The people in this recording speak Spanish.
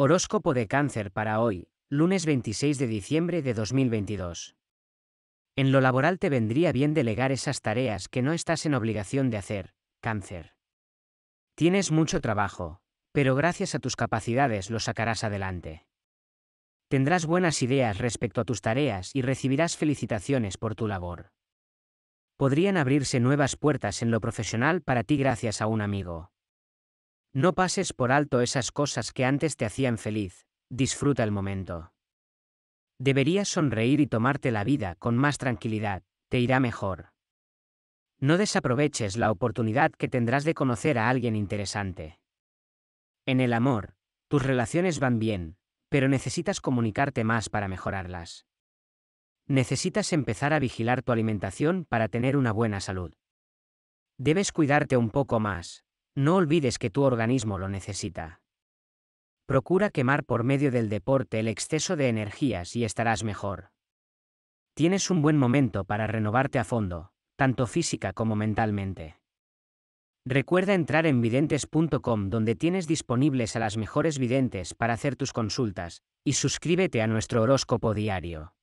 Horóscopo de cáncer para hoy, lunes 26 de diciembre de 2022. En lo laboral te vendría bien delegar esas tareas que no estás en obligación de hacer, cáncer. Tienes mucho trabajo, pero gracias a tus capacidades lo sacarás adelante. Tendrás buenas ideas respecto a tus tareas y recibirás felicitaciones por tu labor. Podrían abrirse nuevas puertas en lo profesional para ti gracias a un amigo. No pases por alto esas cosas que antes te hacían feliz, disfruta el momento. Deberías sonreír y tomarte la vida con más tranquilidad, te irá mejor. No desaproveches la oportunidad que tendrás de conocer a alguien interesante. En el amor, tus relaciones van bien, pero necesitas comunicarte más para mejorarlas. Necesitas empezar a vigilar tu alimentación para tener una buena salud. Debes cuidarte un poco más, no olvides que tu organismo lo necesita. Procura quemar por medio del deporte el exceso de energías y estarás mejor. Tienes un buen momento para renovarte a fondo, tanto física como mentalmente. Recuerda entrar en videntes.com donde tienes disponibles a las mejores videntes para hacer tus consultas, y suscríbete a nuestro horóscopo diario.